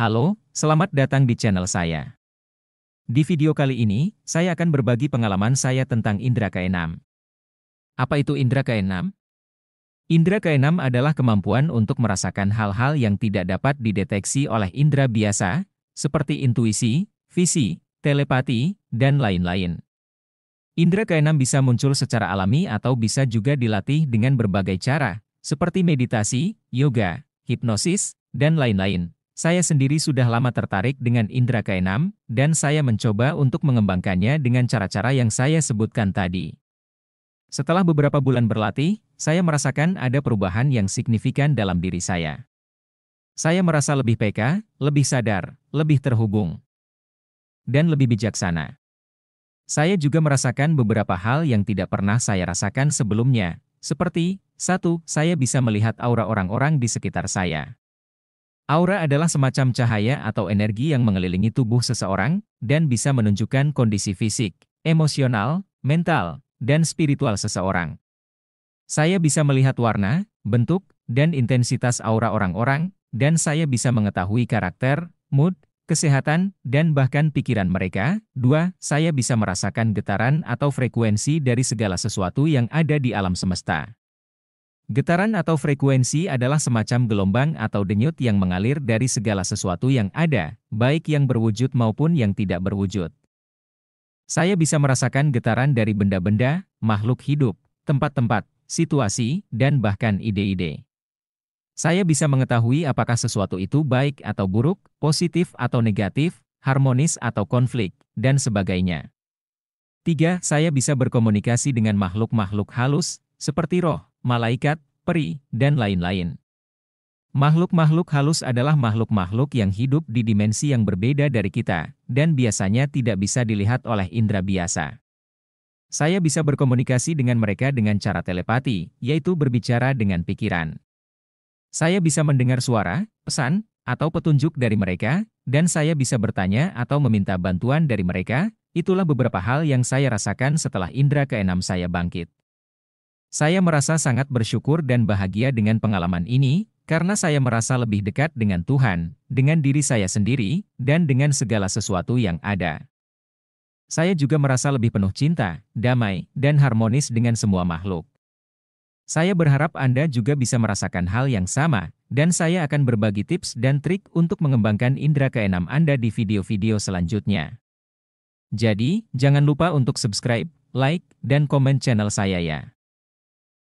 Halo, selamat datang di channel saya. Di video kali ini, saya akan berbagi pengalaman saya tentang indera keenam. Apa itu indera keenam? Indera keenam adalah kemampuan untuk merasakan hal-hal yang tidak dapat dideteksi oleh indera biasa, seperti intuisi, visi, telepati, dan lain-lain. Indra keenam bisa muncul secara alami atau bisa juga dilatih dengan berbagai cara, seperti meditasi, yoga, hipnosis, dan lain-lain. Saya sendiri sudah lama tertarik dengan indera keenam, dan saya mencoba untuk mengembangkannya dengan cara-cara yang saya sebutkan tadi. Setelah beberapa bulan berlatih, saya merasakan ada perubahan yang signifikan dalam diri saya. Saya merasa lebih peka, lebih sadar, lebih terhubung, dan lebih bijaksana. Saya juga merasakan beberapa hal yang tidak pernah saya rasakan sebelumnya, seperti, satu, saya bisa melihat aura orang-orang di sekitar saya. Aura adalah semacam cahaya atau energi yang mengelilingi tubuh seseorang dan bisa menunjukkan kondisi fisik, emosional, mental, dan spiritual seseorang. Saya bisa melihat warna, bentuk, dan intensitas aura orang-orang, dan saya bisa mengetahui karakter, mood, kesehatan, dan bahkan pikiran mereka. Dua, saya bisa merasakan getaran atau frekuensi dari segala sesuatu yang ada di alam semesta. Getaran atau frekuensi adalah semacam gelombang atau denyut yang mengalir dari segala sesuatu yang ada, baik yang berwujud maupun yang tidak berwujud. Saya bisa merasakan getaran dari benda-benda, makhluk hidup, tempat-tempat, situasi, dan bahkan ide-ide. Saya bisa mengetahui apakah sesuatu itu baik atau buruk, positif atau negatif, harmonis atau konflik, dan sebagainya. Tiga, Saya bisa berkomunikasi dengan makhluk-makhluk halus, seperti roh, malaikat, peri, dan lain-lain. Makhluk-makhluk halus adalah makhluk-makhluk yang hidup di dimensi yang berbeda dari kita, dan biasanya tidak bisa dilihat oleh indera biasa. Saya bisa berkomunikasi dengan mereka dengan cara telepati, yaitu berbicara dengan pikiran. Saya bisa mendengar suara, pesan, atau petunjuk dari mereka, dan saya bisa bertanya atau meminta bantuan dari mereka. Itulah beberapa hal yang saya rasakan setelah indera keenam saya bangkit. Saya merasa sangat bersyukur dan bahagia dengan pengalaman ini, karena saya merasa lebih dekat dengan Tuhan, dengan diri saya sendiri, dan dengan segala sesuatu yang ada. Saya juga merasa lebih penuh cinta, damai, dan harmonis dengan semua makhluk. Saya berharap Anda juga bisa merasakan hal yang sama, dan saya akan berbagi tips dan trik untuk mengembangkan indera keenam Anda di video-video selanjutnya. Jadi, jangan lupa untuk subscribe, like, dan komen channel saya ya.